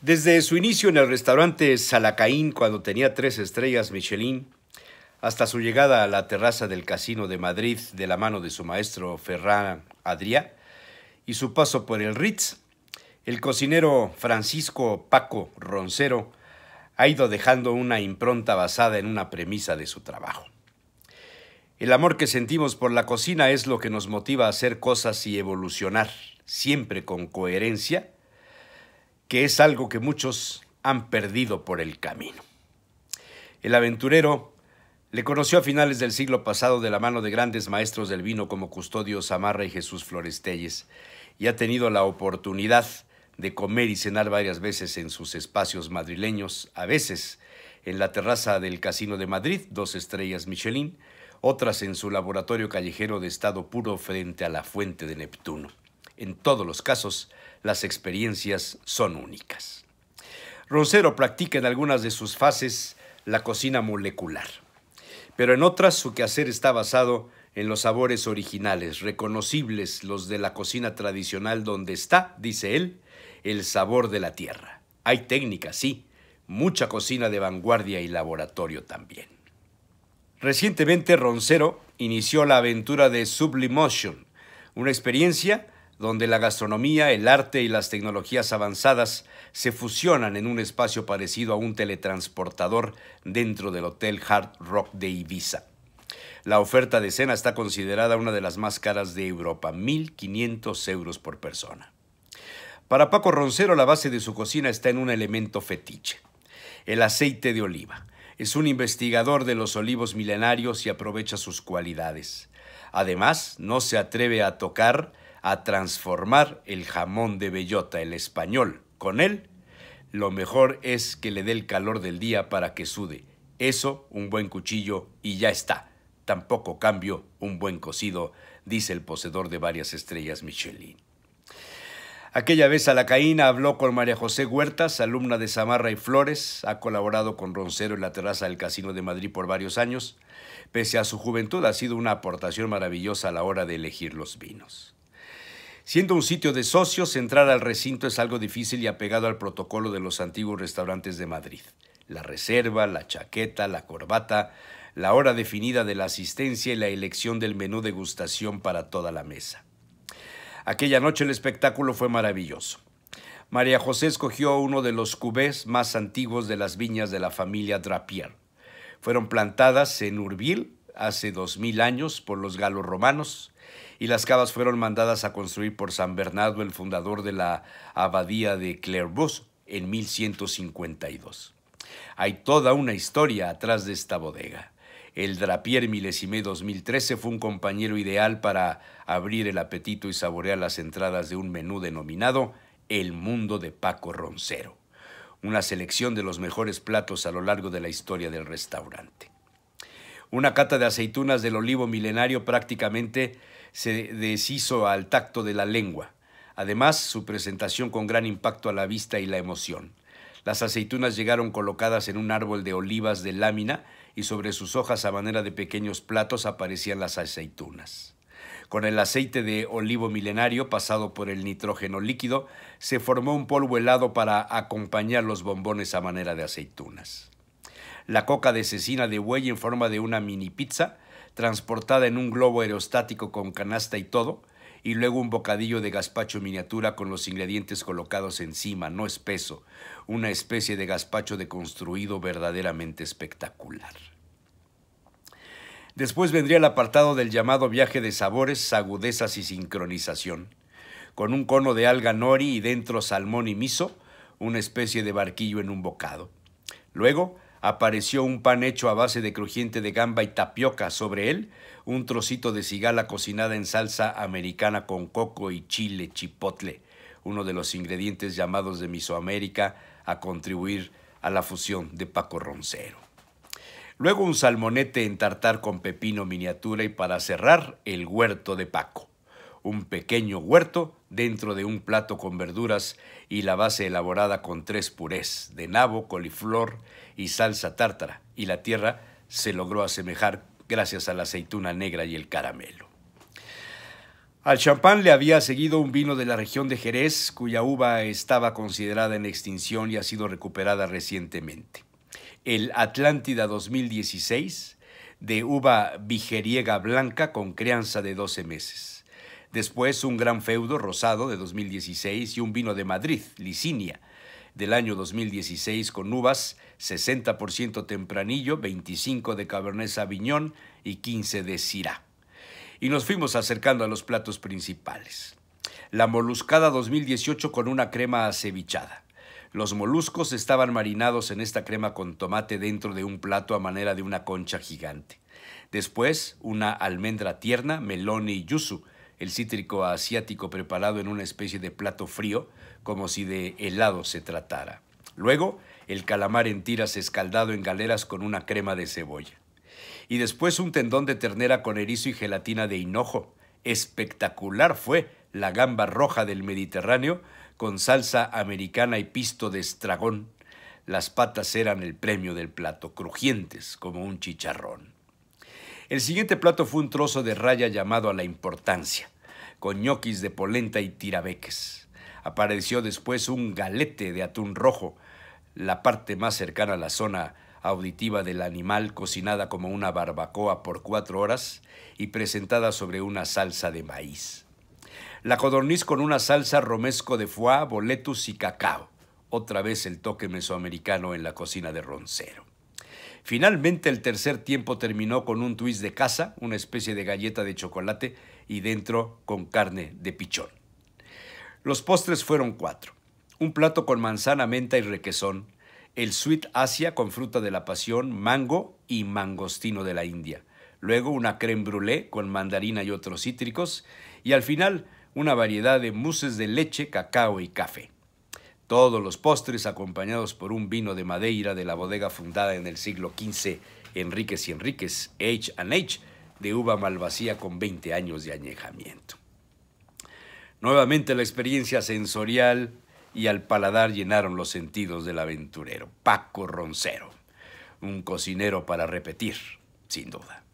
Desde su inicio en el restaurante Salacaín, cuando tenía tres estrellas Michelin, hasta su llegada a la terraza del Casino de Madrid de la mano de su maestro Ferran Adrià y su paso por el Ritz, el cocinero Francisco Paco Roncero ha ido dejando una impronta basada en una premisa de su trabajo. El amor que sentimos por la cocina es lo que nos motiva a hacer cosas y evolucionar, siempre con coherencia, que es algo que muchos han perdido por el camino. El aventurero le conoció a finales del siglo pasado de la mano de grandes maestros del vino como Custodio Samarra y Jesús Florestelles y ha tenido la oportunidad de comer y cenar varias veces en sus espacios madrileños, a veces en la terraza del Casino de Madrid, dos estrellas Michelin, otras en su laboratorio callejero de estado puro frente a la fuente de Neptuno. En todos los casos, las experiencias son únicas. Rosero practica en algunas de sus fases la cocina molecular pero en otras su quehacer está basado en los sabores originales, reconocibles los de la cocina tradicional donde está, dice él, el sabor de la tierra. Hay técnica, sí, mucha cocina de vanguardia y laboratorio también. Recientemente Roncero inició la aventura de Sublimotion, una experiencia donde la gastronomía, el arte y las tecnologías avanzadas se fusionan en un espacio parecido a un teletransportador dentro del Hotel Hard Rock de Ibiza. La oferta de cena está considerada una de las más caras de Europa, 1.500 euros por persona. Para Paco Roncero, la base de su cocina está en un elemento fetiche, el aceite de oliva. Es un investigador de los olivos milenarios y aprovecha sus cualidades. Además, no se atreve a tocar a transformar el jamón de bellota, el español, con él, lo mejor es que le dé el calor del día para que sude. Eso, un buen cuchillo y ya está. Tampoco cambio un buen cocido, dice el poseedor de varias estrellas Michelin. Aquella vez Alacaína habló con María José Huertas, alumna de Samarra y Flores, ha colaborado con Roncero en la terraza del Casino de Madrid por varios años. Pese a su juventud, ha sido una aportación maravillosa a la hora de elegir los vinos. Siendo un sitio de socios, entrar al recinto es algo difícil y apegado al protocolo de los antiguos restaurantes de Madrid. La reserva, la chaqueta, la corbata, la hora definida de la asistencia y la elección del menú degustación para toda la mesa. Aquella noche el espectáculo fue maravilloso. María José escogió uno de los cubés más antiguos de las viñas de la familia Drapier. Fueron plantadas en Urbil hace dos años por los galos romanos y las cavas fueron mandadas a construir por San Bernardo, el fundador de la abadía de Clairvaux, en 1152. Hay toda una historia atrás de esta bodega. El Drapier Milesimé 2013 fue un compañero ideal para abrir el apetito y saborear las entradas de un menú denominado El Mundo de Paco Roncero, una selección de los mejores platos a lo largo de la historia del restaurante. Una cata de aceitunas del olivo milenario prácticamente se deshizo al tacto de la lengua. Además, su presentación con gran impacto a la vista y la emoción. Las aceitunas llegaron colocadas en un árbol de olivas de lámina y sobre sus hojas a manera de pequeños platos aparecían las aceitunas. Con el aceite de olivo milenario pasado por el nitrógeno líquido, se formó un polvo helado para acompañar los bombones a manera de aceitunas. La coca de cecina de buey en forma de una mini pizza transportada en un globo aerostático con canasta y todo, y luego un bocadillo de gazpacho miniatura con los ingredientes colocados encima, no espeso, una especie de gazpacho deconstruido verdaderamente espectacular. Después vendría el apartado del llamado viaje de sabores, agudezas y sincronización, con un cono de alga nori y dentro salmón y miso, una especie de barquillo en un bocado. Luego, Apareció un pan hecho a base de crujiente de gamba y tapioca, sobre él un trocito de cigala cocinada en salsa americana con coco y chile chipotle, uno de los ingredientes llamados de Misoamérica, a contribuir a la fusión de Paco Roncero. Luego un salmonete en tartar con pepino miniatura y para cerrar el huerto de Paco un pequeño huerto dentro de un plato con verduras y la base elaborada con tres purés de nabo, coliflor y salsa tártara, y la tierra se logró asemejar gracias a la aceituna negra y el caramelo. Al champán le había seguido un vino de la región de Jerez, cuya uva estaba considerada en extinción y ha sido recuperada recientemente. El Atlántida 2016, de uva vigeriega blanca con crianza de 12 meses. Después un gran feudo rosado de 2016 y un vino de Madrid, Licinia, del año 2016 con uvas 60% tempranillo, 25 de Cabernet Sauvignon y 15 de Syrah. Y nos fuimos acercando a los platos principales. La moluscada 2018 con una crema acevichada. Los moluscos estaban marinados en esta crema con tomate dentro de un plato a manera de una concha gigante. Después, una almendra tierna, melón y yuzu el cítrico asiático preparado en una especie de plato frío, como si de helado se tratara. Luego, el calamar en tiras escaldado en galeras con una crema de cebolla. Y después un tendón de ternera con erizo y gelatina de hinojo. Espectacular fue la gamba roja del Mediterráneo con salsa americana y pisto de estragón. Las patas eran el premio del plato, crujientes como un chicharrón. El siguiente plato fue un trozo de raya llamado a la importancia, con ñoquis de polenta y tirabeques. Apareció después un galete de atún rojo, la parte más cercana a la zona auditiva del animal cocinada como una barbacoa por cuatro horas y presentada sobre una salsa de maíz. La codorniz con una salsa romesco de foie, boletus y cacao. Otra vez el toque mesoamericano en la cocina de Roncero. Finalmente el tercer tiempo terminó con un twist de casa, una especie de galleta de chocolate y dentro con carne de pichón. Los postres fueron cuatro. Un plato con manzana, menta y requesón, el sweet asia con fruta de la pasión, mango y mangostino de la India. Luego una creme brûlée con mandarina y otros cítricos y al final una variedad de mousses de leche, cacao y café. Todos los postres acompañados por un vino de Madeira de la bodega fundada en el siglo XV, Enríquez y Enríquez, H H, de uva malvasía con 20 años de añejamiento. Nuevamente la experiencia sensorial y al paladar llenaron los sentidos del aventurero, Paco Roncero, un cocinero para repetir, sin duda.